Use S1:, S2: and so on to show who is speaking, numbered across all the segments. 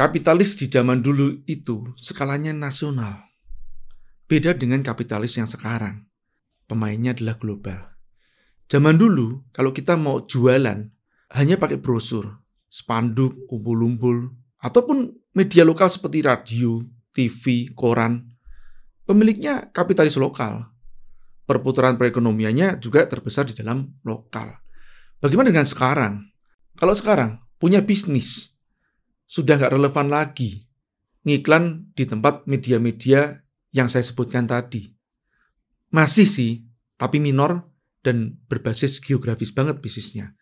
S1: Kapitalis di zaman dulu itu skalanya nasional. Beda dengan kapitalis yang sekarang. Pemainnya adalah global. Zaman dulu, kalau kita mau jualan, hanya pakai brosur, spanduk, umbul-umbul ataupun media lokal seperti radio, TV, koran. Pemiliknya kapitalis lokal. Perputaran perekonomiannya juga terbesar di dalam lokal. Bagaimana dengan sekarang? Kalau sekarang punya bisnis, sudah nggak relevan lagi ngiklan di tempat media-media yang saya sebutkan tadi. Masih sih, tapi minor dan berbasis geografis banget bisnisnya.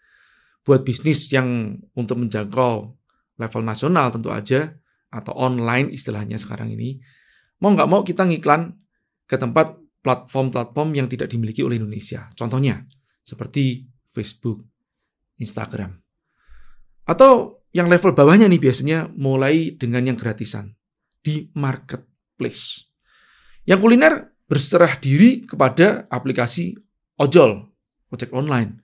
S1: Buat bisnis yang untuk menjangkau level nasional tentu aja, atau online istilahnya sekarang ini, mau nggak mau kita ngiklan ke tempat platform-platform yang tidak dimiliki oleh Indonesia. Contohnya, seperti Facebook, Instagram. Atau yang level bawahnya nih biasanya mulai dengan yang gratisan di marketplace. Yang kuliner berserah diri kepada aplikasi ojol, ojek online.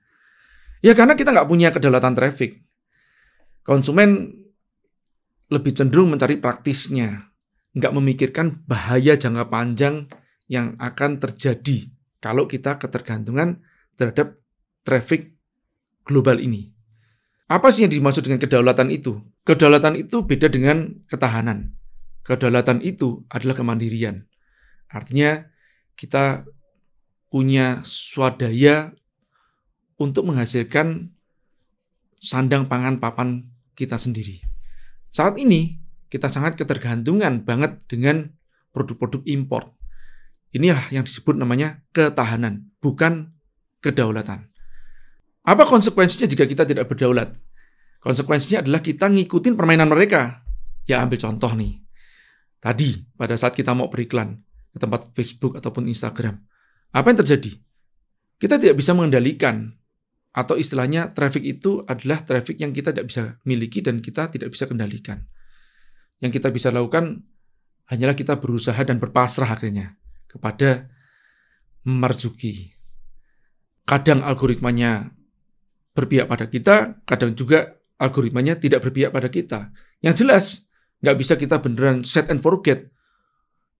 S1: Ya karena kita nggak punya kedaulatan traffic. Konsumen lebih cenderung mencari praktisnya, nggak memikirkan bahaya jangka panjang yang akan terjadi kalau kita ketergantungan terhadap traffic global ini. Apa sih yang dimaksud dengan kedaulatan itu? Kedaulatan itu beda dengan ketahanan. Kedaulatan itu adalah kemandirian. Artinya kita punya swadaya untuk menghasilkan sandang pangan papan kita sendiri. Saat ini kita sangat ketergantungan banget dengan produk-produk import. Inilah yang disebut namanya ketahanan, bukan kedaulatan. Apa konsekuensinya jika kita tidak berdaulat? Konsekuensinya adalah kita ngikutin permainan mereka. Ya ambil contoh nih. Tadi pada saat kita mau beriklan ke tempat Facebook ataupun Instagram, apa yang terjadi? Kita tidak bisa mengendalikan atau istilahnya traffic itu adalah traffic yang kita tidak bisa miliki dan kita tidak bisa kendalikan. Yang kita bisa lakukan hanyalah kita berusaha dan berpasrah akhirnya kepada Marzuki. Kadang algoritmanya berpihak pada kita, kadang juga algoritmanya tidak berpihak pada kita. Yang jelas, nggak bisa kita beneran set and forget.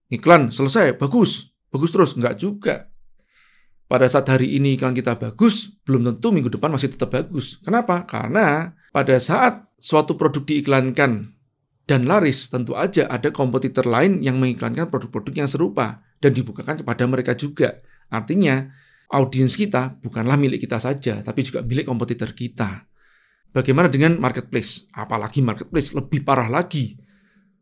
S1: Iklan selesai, bagus, bagus terus. Nggak juga. Pada saat hari ini iklan kita bagus, belum tentu minggu depan masih tetap bagus. Kenapa? Karena pada saat suatu produk diiklankan dan laris, tentu aja ada kompetitor lain yang mengiklankan produk-produk yang serupa dan dibukakan kepada mereka juga. Artinya, audiens kita bukanlah milik kita saja, tapi juga milik kompetitor kita. Bagaimana dengan marketplace? Apalagi marketplace lebih parah lagi.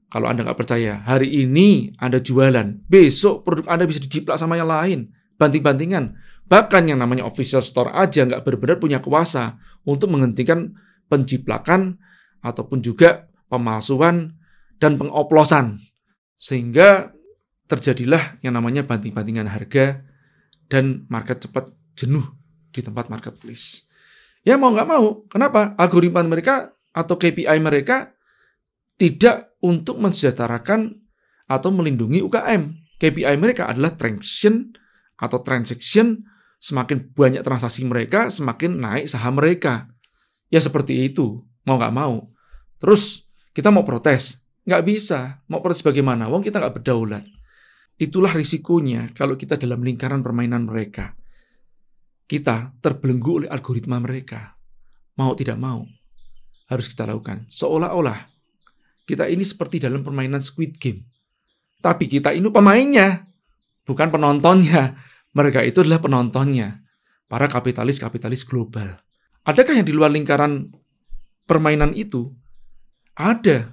S1: Kalau Anda nggak percaya, hari ini Anda jualan, besok produk Anda bisa dijiplak sama yang lain, banting-bantingan. Bahkan yang namanya official store aja nggak benar-benar punya kuasa untuk menghentikan penjiplakan ataupun juga pemalsuan dan pengoplosan. Sehingga terjadilah yang namanya banting-bantingan harga dan market cepat jenuh di tempat marketplace. Ya mau nggak mau, kenapa? Algoritma mereka atau KPI mereka tidak untuk mensejahterakan atau melindungi UKM. KPI mereka adalah transaction atau transaction, semakin banyak transaksi mereka, semakin naik saham mereka. Ya seperti itu, mau nggak mau. Terus kita mau protes, nggak bisa. Mau protes bagaimana? Wong kita nggak berdaulat. Itulah risikonya kalau kita dalam lingkaran permainan mereka. Kita terbelenggu oleh algoritma mereka. Mau tidak mau, harus kita lakukan. Seolah-olah kita ini seperti dalam permainan Squid Game. Tapi kita ini pemainnya, bukan penontonnya. Mereka itu adalah penontonnya, para kapitalis-kapitalis global. Adakah yang di luar lingkaran permainan itu? Ada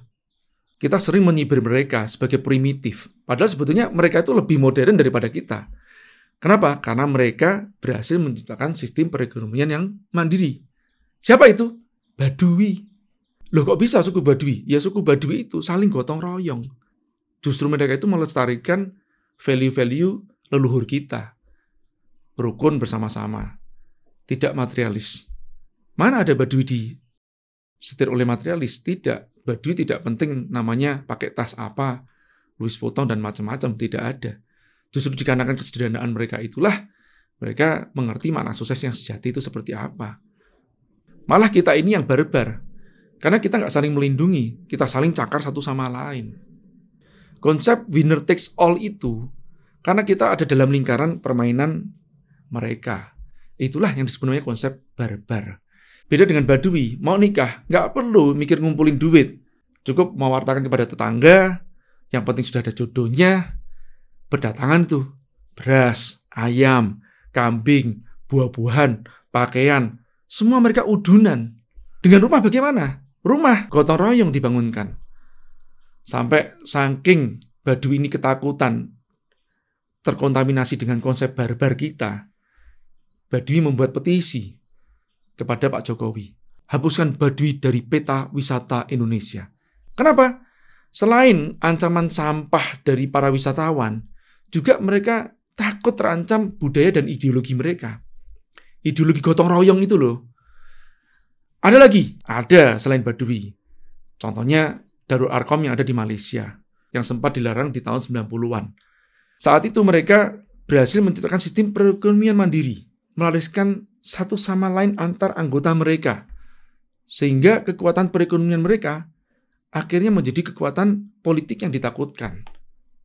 S1: kita sering menyibir mereka sebagai primitif. Padahal sebetulnya mereka itu lebih modern daripada kita. Kenapa? Karena mereka berhasil menciptakan sistem perekonomian yang mandiri. Siapa itu? Badui. Loh kok bisa suku Badui? Ya suku Badui itu saling gotong royong. Justru mereka itu melestarikan value-value leluhur kita. Rukun bersama-sama. Tidak materialis. Mana ada Badui di setir oleh materialis? Tidak. Badui tidak penting namanya pakai tas apa, Louis Vuitton dan macam-macam, tidak ada. Justru dikarenakan kesederhanaan mereka itulah, mereka mengerti mana sukses yang sejati itu seperti apa. Malah kita ini yang barbar, karena kita nggak saling melindungi, kita saling cakar satu sama lain. Konsep winner takes all itu, karena kita ada dalam lingkaran permainan mereka. Itulah yang sebenarnya konsep barbar. Beda dengan Badui, mau nikah, nggak perlu mikir ngumpulin duit. Cukup mewartakan kepada tetangga, yang penting sudah ada jodohnya. Berdatangan tuh, beras, ayam, kambing, buah-buahan, pakaian, semua mereka udunan. Dengan rumah bagaimana? Rumah gotong royong dibangunkan. Sampai saking Badui ini ketakutan, terkontaminasi dengan konsep barbar kita, Badui membuat petisi kepada Pak Jokowi. Hapuskan badui dari peta wisata Indonesia. Kenapa? Selain ancaman sampah dari para wisatawan, juga mereka takut terancam budaya dan ideologi mereka. Ideologi gotong royong itu loh. Ada lagi, ada selain Badui. Contohnya Darul Arkom yang ada di Malaysia, yang sempat dilarang di tahun 90-an. Saat itu mereka berhasil menciptakan sistem perekonomian mandiri, melariskan satu sama lain antar anggota mereka. Sehingga kekuatan perekonomian mereka akhirnya menjadi kekuatan politik yang ditakutkan.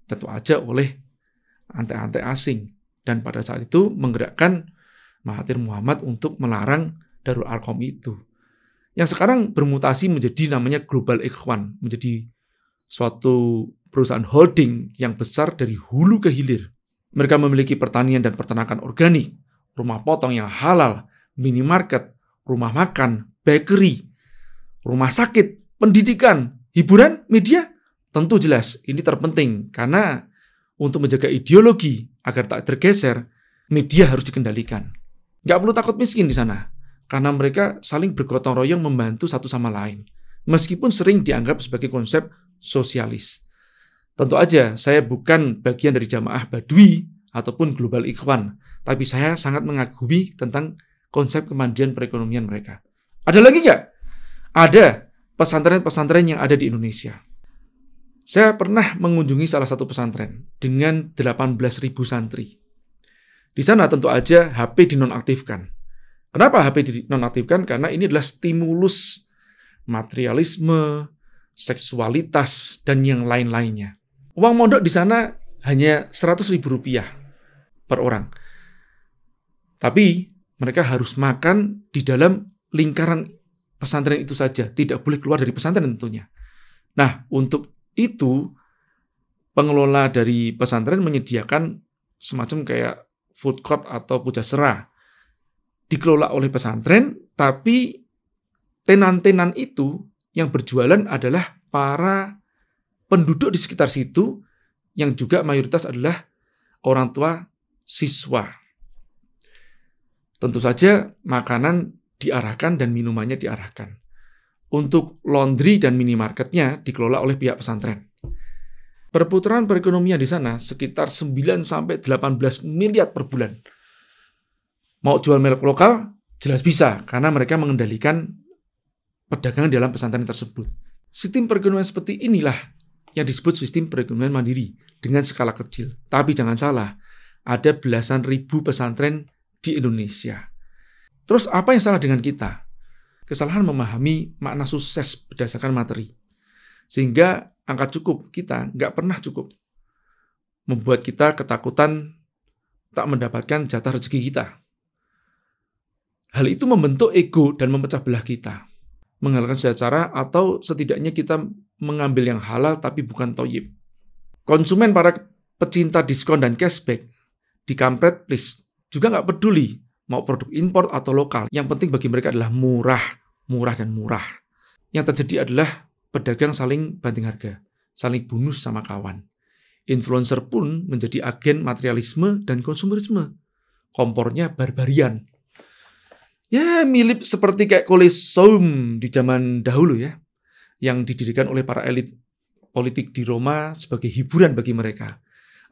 S1: Tentu aja oleh antek-antek asing. Dan pada saat itu menggerakkan Mahathir Muhammad untuk melarang Darul Arkom itu. Yang sekarang bermutasi menjadi namanya Global Ikhwan. Menjadi suatu perusahaan holding yang besar dari hulu ke hilir. Mereka memiliki pertanian dan peternakan organik, rumah potong yang halal, minimarket, rumah makan, bakery, rumah sakit, pendidikan, hiburan, media, tentu jelas ini terpenting karena untuk menjaga ideologi agar tak tergeser, media harus dikendalikan. Gak perlu takut miskin di sana, karena mereka saling bergotong royong membantu satu sama lain, meskipun sering dianggap sebagai konsep sosialis. Tentu aja, saya bukan bagian dari jamaah Badui ataupun Global Ikhwan, tapi saya sangat mengagumi tentang konsep kemandirian perekonomian mereka. Ada lagi nggak? Ada pesantren-pesantren yang ada di Indonesia. Saya pernah mengunjungi salah satu pesantren dengan 18.000 santri. Di sana tentu aja HP dinonaktifkan. Kenapa HP dinonaktifkan? Karena ini adalah stimulus materialisme, seksualitas, dan yang lain-lainnya. Uang mondok di sana hanya 100 ribu rupiah per orang. Tapi mereka harus makan di dalam lingkaran pesantren itu saja, tidak boleh keluar dari pesantren tentunya. Nah, untuk itu pengelola dari pesantren menyediakan semacam kayak food court atau pujasera dikelola oleh pesantren, tapi tenan-tenan itu yang berjualan adalah para penduduk di sekitar situ yang juga mayoritas adalah orang tua siswa Tentu saja makanan diarahkan dan minumannya diarahkan. Untuk laundry dan minimarketnya dikelola oleh pihak pesantren. Perputaran perekonomian di sana sekitar 9-18 miliar per bulan. Mau jual merek lokal, jelas bisa, karena mereka mengendalikan perdagangan dalam pesantren tersebut. Sistem perekonomian seperti inilah yang disebut sistem perekonomian mandiri dengan skala kecil. Tapi jangan salah, ada belasan ribu pesantren di Indonesia. Terus apa yang salah dengan kita? Kesalahan memahami makna sukses berdasarkan materi. Sehingga angka cukup kita nggak pernah cukup. Membuat kita ketakutan tak mendapatkan jatah rezeki kita. Hal itu membentuk ego dan memecah belah kita. Mengalahkan secara atau setidaknya kita mengambil yang halal tapi bukan toyib. Konsumen para pecinta diskon dan cashback, dikampret please juga nggak peduli mau produk import atau lokal. Yang penting bagi mereka adalah murah, murah dan murah. Yang terjadi adalah pedagang saling banting harga, saling bunuh sama kawan. Influencer pun menjadi agen materialisme dan konsumerisme. Kompornya barbarian. Ya, milip seperti kayak kolesium di zaman dahulu ya, yang didirikan oleh para elit politik di Roma sebagai hiburan bagi mereka.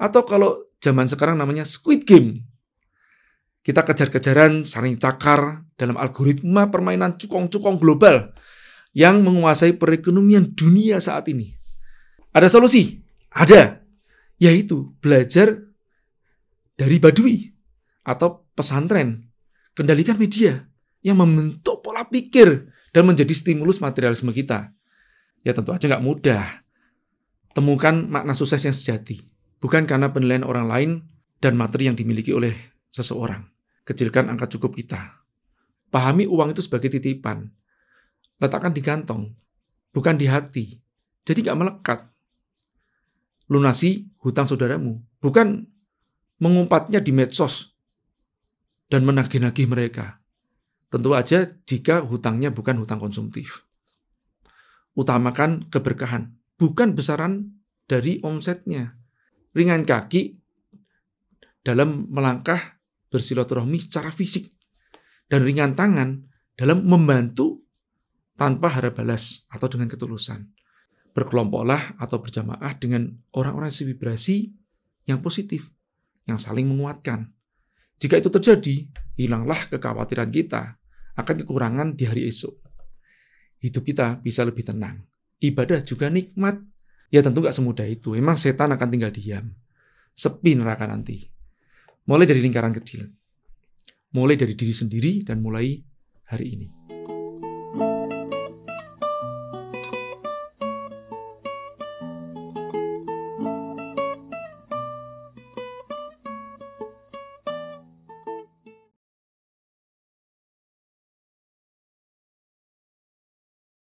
S1: Atau kalau zaman sekarang namanya Squid Game kita kejar-kejaran, saling cakar dalam algoritma permainan cukong-cukong global yang menguasai perekonomian dunia saat ini. Ada solusi? Ada. Yaitu belajar dari badui atau pesantren. Kendalikan media yang membentuk pola pikir dan menjadi stimulus materialisme kita. Ya tentu aja nggak mudah. Temukan makna sukses yang sejati. Bukan karena penilaian orang lain dan materi yang dimiliki oleh seseorang. Kecilkan angka cukup kita. Pahami uang itu sebagai titipan. Letakkan di kantong, bukan di hati. Jadi nggak melekat. Lunasi hutang saudaramu, bukan mengumpatnya di medsos dan menagih-nagih mereka. Tentu aja jika hutangnya bukan hutang konsumtif. Utamakan keberkahan, bukan besaran dari omsetnya. Ringan kaki dalam melangkah bersilaturahmi secara fisik dan ringan tangan dalam membantu tanpa harap balas atau dengan ketulusan. Berkelompoklah atau berjamaah dengan orang-orang sevibrasi yang positif, yang saling menguatkan. Jika itu terjadi, hilanglah kekhawatiran kita akan kekurangan di hari esok. Hidup kita bisa lebih tenang. Ibadah juga nikmat. Ya tentu gak semudah itu. emang setan akan tinggal diam. Sepi neraka nanti. Mulai dari lingkaran kecil. Mulai dari diri sendiri dan mulai hari ini.